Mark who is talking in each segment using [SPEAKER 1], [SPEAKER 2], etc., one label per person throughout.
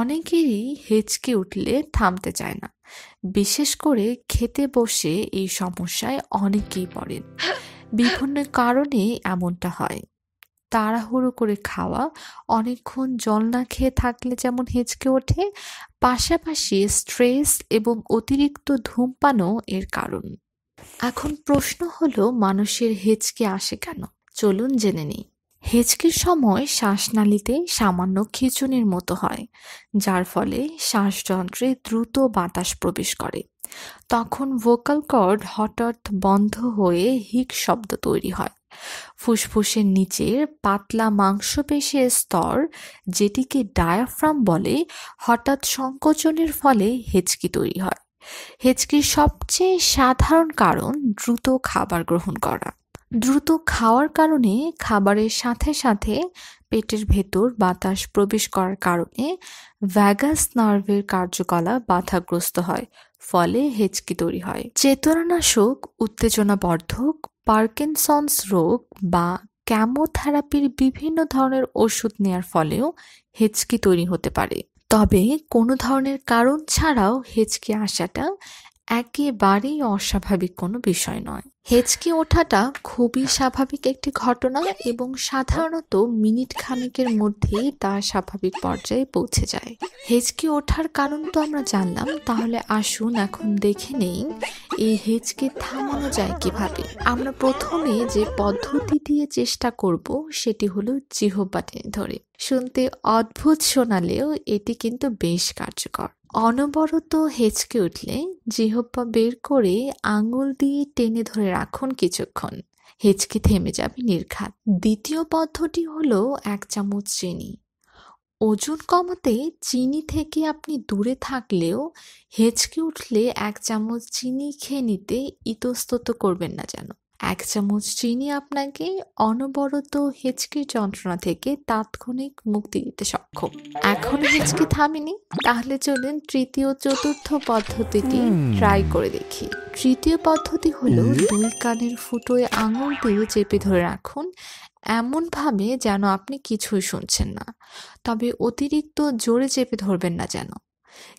[SPEAKER 1] অনেকেরই হেঁচকে উঠলে থামতে চায় না বিশেষ করে খেতে বসে এই সমস্যায় অনেকেই পড়েন বিভিন্ন কারণে এমনটা হয় তাড়াহুড়ো করে খাওয়া অনেকক্ষণ জল না খেয়ে থাকলে যেমন হেঁচকে ওঠে পাশাপাশি স্ট্রেস এবং অতিরিক্ত ধূমপানও এর কারণ এখন প্রশ্ন হলো মানুষের হেঁচকে আসে কেন চলুন জেনে নিই হেঁচকির সময় শ্বাসনালীতে সামান্য খিচুনির মতো হয় যার ফলে শ্বাসযন্ত্রে দ্রুত বাতাস প্রবেশ করে তখন ভোকাল কর্ড হঠাৎ বন্ধ হয়ে হিক শব্দ তৈরি হয় ফুসফুসের নিচের পাতলা মাংসপেশের স্তর যেটিকে ডায়াফ্রাম বলে হঠাৎ সংকোচনের ফলে হেঁচকি তৈরি হয় হেচকির সবচেয়ে সাধারণ কারণ দ্রুত খাবার গ্রহণ করা দ্রুত খাওয়ার কারণে খাবারের সাথে সাথে পেটের ভেতর বাতাস প্রবেশ করার কারণে ভ্যাগাস নার্ভের কার্যকলাপ বাধাগ্রস্ত হয় ফলে হেঁচকি তৈরি হয় চেতনানাশক উত্তেজনাবর্ধক পার্কিনসন্স রোগ বা ক্যামোথেরাপির বিভিন্ন ধরনের ওষুধ নেয়ার ফলেও হেঁচকি তৈরি হতে পারে তবে কোনো ধরনের কারণ ছাড়াও হেচকি আসাটা একেবারেই অস্বাভাবিক কোনো বিষয় নয় হেচকি ওঠাটা খুবই স্বাভাবিক একটি ঘটনা এবং সাধারণত মিনিট খানেকের মধ্যেই তা স্বাভাবিক পর্যায়ে পৌঁছে যায় হেচকি ওঠার কারণ তো আমরা জানলাম তাহলে আসুন এখন দেখে নেই এই হেচকি থামানো যায় কিভাবে আমরা প্রথমে যে পদ্ধতি দিয়ে চেষ্টা করব সেটি হলো জিহ্বাটি ধরে শুনতে অদ্ভুত শোনালেও এটি কিন্তু বেশ কার্যকর অনবরত হেঁচকে উঠলে জিহপ্পা বের করে আঙুল দিয়ে টেনে ধরে রাখুন কিছুক্ষণ হেঁচকে থেমে যাবে নির্ঘাত দ্বিতীয় পদ্ধতি হলো এক চামচ চিনি ওজন কমাতে চিনি থেকে আপনি দূরে থাকলেও হেঁচকে উঠলে এক চামচ চিনি খেয়ে নিতে ইতস্তত করবেন না যেন এক চামচ চিনি আপনাকে অনবরত হেঁচকির যন্ত্রণা থেকে তাৎক্ষণিক মুক্তি দিতে সক্ষম এখন হেঁচকি থামেনি তাহলে চলুন তৃতীয় চতুর্থ পদ্ধতিটি ট্রাই করে দেখি তৃতীয় পদ্ধতি হলো দুই কানের ফুটোয় আঙুল দিয়ে চেপে ধরে রাখুন এমনভাবে যেন আপনি কিছুই শুনছেন না তবে অতিরিক্ত জোরে চেপে ধরবেন না যেন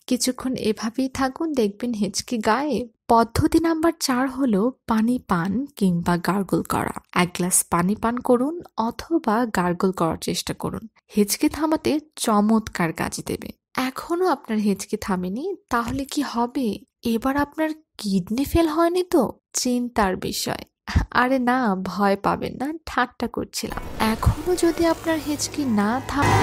[SPEAKER 1] কিছুক্ষণ এভাবেই থাকুন দেখবেন হেঁচকি গায়ে পদ্ধতি নাম্বার চার হল পানি পান কিংবা গার্গল করা এক গ্লাস পানি পান করুন অথবা গার্গল করার চেষ্টা করুন হেঁচকে থামাতে চমৎকার কাজে দেবে এখনও আপনার হেঁচকে থামেনি তাহলে কি হবে এবার আপনার কিডনি ফেল হয়নি তো চিন্তার বিষয় আরে না ভয় পাবেন না ঠাট্টা করছিলাম এখনও যদি আপনার হেঁচকি না থামে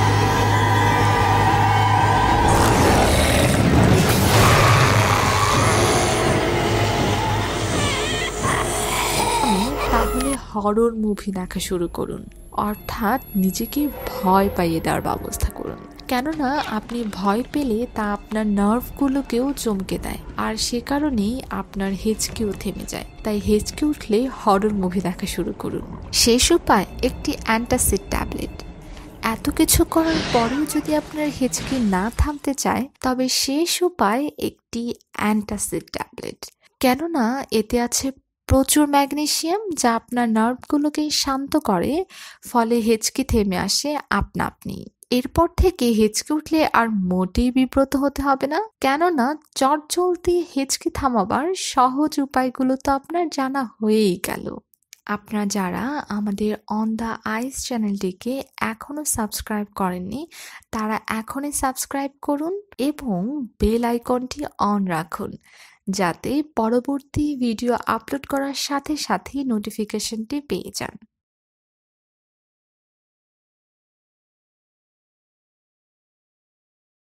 [SPEAKER 1] হরর মুভি দেখা শুরু করুন অর্থাৎ নিজেকে ভয় পাইয়ে দেওয়ার ব্যবস্থা করুন কেননা আপনি ভয় পেলে তা আপনার নার্ভগুলোকেও চমকে দেয় আর সে কারণেই আপনার হেঁচকেও থেমে যায় তাই হেঁচকে উঠলে হরর মুভি দেখা শুরু করুন শেষ উপায় একটি অ্যান্টাসিড ট্যাবলেট এত কিছু করার পরেও যদি আপনার হেঁচকি না থামতে চায় তবে শেষ উপায় একটি অ্যান্টাসিড ট্যাবলেট কেননা এতে আছে প্রচুর ম্যাগনেশিয়াম যা আপনার নার্ভগুলোকে শান্ত করে ফলে হেঁচকি থেমে আসে আপনা আপনি এরপর থেকে হেঁচকে উঠলে আর মোটেই বিব্রত হতে হবে না কেননা চলতে হেঁচকি থামাবার সহজ উপায়গুলো তো আপনার জানা হয়েই গেল আপনারা যারা আমাদের অন দ্য আইস চ্যানেলটিকে এখনও সাবস্ক্রাইব করেননি তারা এখনই সাবস্ক্রাইব করুন এবং বেল আইকনটি অন রাখুন যাতে পরবর্তী ভিডিও আপলোড করার সাথে সাথেই নোটিফিকেশনটি পেয়ে যান